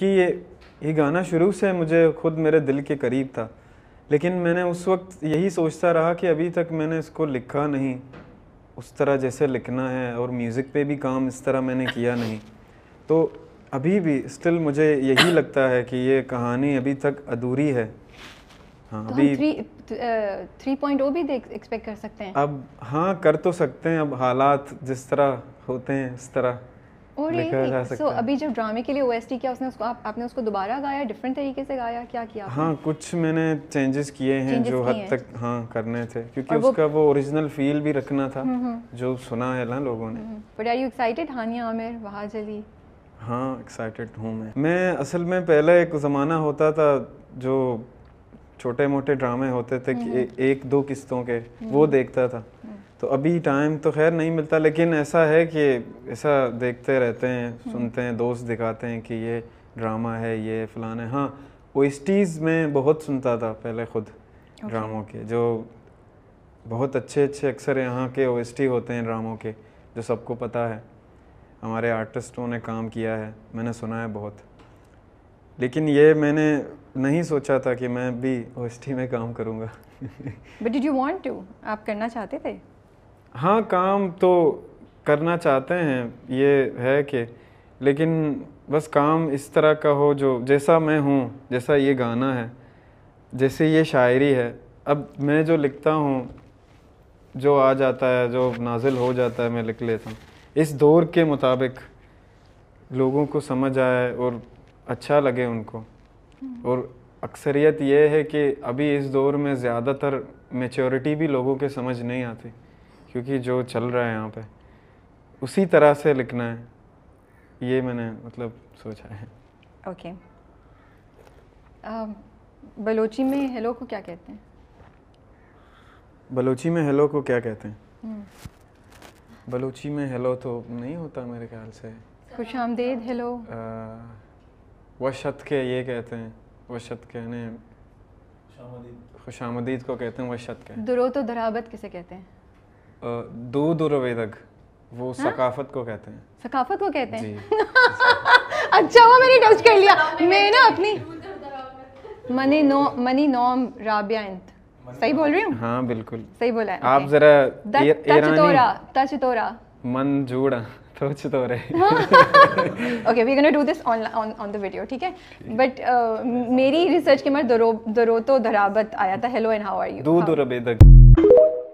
कि ये ये गाना शुरू से मुझे खुद मेरे दिल के करीब था लेकिन मैंने उस वक्त यही सोचता रहा कि अभी तक मैंने इसको लिखा नहीं उस तरह जैसे लिखना है और म्यूज़िक पे भी काम इस तरह मैंने किया नहीं तो अभी भी स्टिल मुझे यही लगता है कि ये कहानी अभी तक अधूरी है हाँ तो अभी थ्री पॉइंट ओ भी एक्सपेक्ट कर सकते हैं अब हाँ कर तो सकते हैं अब हालात जिस तरह होते हैं इस तरह अभी जब ड्रामे के लिए ओएसटी किया उसने उसको आप, आपने उसको दोबारा गाया डिफरेंट तरीके से गाया क्या किया हाँ कुछ मैंने चेंजेस किए हैं जो हद तक हाँ करने थे क्योंकि उसका वो ओरिजिनल फील भी रखना था हम्म, हम्म। जो सुना है ना लोगों ने but are you excited Hania Aamir हाँ एक्साइटेड हूँ मैं मैं असल में पहले एक ज़माना होता था जो छोटे मोटे ड्रामे होते थे कि हम्म, एक दो किस्तों के वो देखता था तो अभी टाइम तो खैर नहीं मिलता लेकिन ऐसा है कि ऐसा देखते रहते हैं हम्म। सुनते हैं दोस्त दिखाते हैं कि ये ड्रामा है ये फ़लान है हाँ ओइस्टीज़ में बहुत सुनता था पहले ख़ुद ड्रामों के जो बहुत अच्छे अच्छे अक्सर यहाँ के ओएसटी होते हैं ड्रामों के जो सबको पता है हमारे आर्टिस्टों ने काम किया है मैंने सुना है बहुत लेकिन ये मैंने नहीं सोचा था कि मैं भी ओएसटी में काम करूँगा but did you want to आप करना चाहते थे हाँ काम तो करना चाहते हैं ये है कि लेकिन बस काम इस तरह का हो जो जैसा मैं हूँ जैसा ये गाना है जैसे ये शायरी है अब मैं जो लिखता हूँ जो आ जाता है जो नाजिल हो जाता है मैं लिख लेता हूँ इस दौर के मुताबिक लोगों को समझ आए और अच्छा लगे उनको हम्म। और अक्सरियत ये है कि अभी इस दौर में ज़्यादातर मेच्योरिटी भी लोगों के समझ नहीं आती क्योंकि जो चल रहा है यहाँ पे उसी तरह से लिखना है ये मैंने मतलब सोचा है ओके okay. uh, बलोची में हेलो को क्या कहते हैं बलोची में हेलो को क्या कहते हैं hmm. बलोची में हेलो तो नहीं होता मेरे ख्याल से खुश आमदेद हेलो uh, वशत के ये कहते हैं वशत कहने खुश आमदीद को कहते हैं वशत के दुरो तो दराबत किसे कहते हैं दूध और वेदक वो हा? सकाफत को कहते हैं सकाफत को कहते हैं अच्छा हुआ मैंने टच कर लिया मैं ना अपनी मनी नो मनी नोम राबिया इंत सही बोल रही हूँ हाँ बिल्कुल सही बोला है आप जरा तचतोरा तचतोरा मन जोड़ा सोच तो okay we gonna do this on on the video ठीक है बट मेरी रिसर्च के मार दरो दरो तो धराबत आया था hello and how are you दूध और बेदक